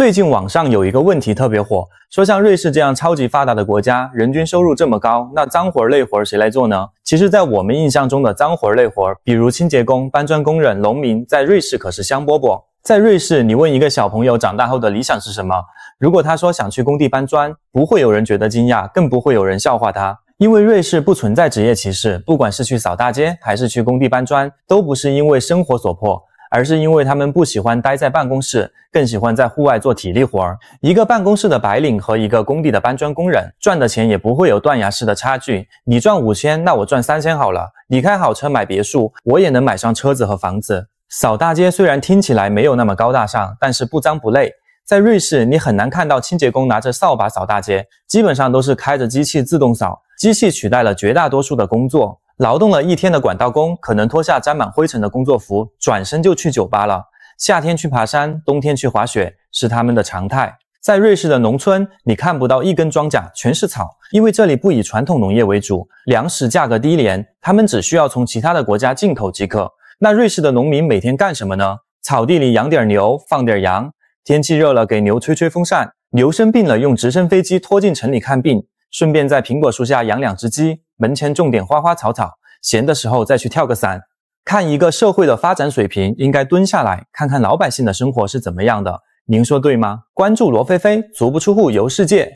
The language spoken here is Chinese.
最近网上有一个问题特别火，说像瑞士这样超级发达的国家，人均收入这么高，那脏活累活谁来做呢？其实，在我们印象中的脏活累活，比如清洁工、搬砖工人、农民，在瑞士可是香饽饽。在瑞士，你问一个小朋友长大后的理想是什么，如果他说想去工地搬砖，不会有人觉得惊讶，更不会有人笑话他，因为瑞士不存在职业歧视，不管是去扫大街还是去工地搬砖，都不是因为生活所迫。而是因为他们不喜欢待在办公室，更喜欢在户外做体力活儿。一个办公室的白领和一个工地的搬砖工人赚的钱也不会有断崖式的差距。你赚五千，那我赚三千好了。你开好车买别墅，我也能买上车子和房子。扫大街虽然听起来没有那么高大上，但是不脏不累。在瑞士，你很难看到清洁工拿着扫把扫大街，基本上都是开着机器自动扫，机器取代了绝大多数的工作。劳动了一天的管道工，可能脱下沾满灰尘的工作服，转身就去酒吧了。夏天去爬山，冬天去滑雪，是他们的常态。在瑞士的农村，你看不到一根庄稼，全是草，因为这里不以传统农业为主，粮食价格低廉，他们只需要从其他的国家进口即可。那瑞士的农民每天干什么呢？草地里养点牛，放点羊，天气热了给牛吹吹风扇，牛生病了用直升飞机拖进城里看病，顺便在苹果树下养两只鸡。门前种点花花草草，闲的时候再去跳个伞，看一个社会的发展水平，应该蹲下来看看老百姓的生活是怎么样的。您说对吗？关注罗菲菲，足不出户游世界。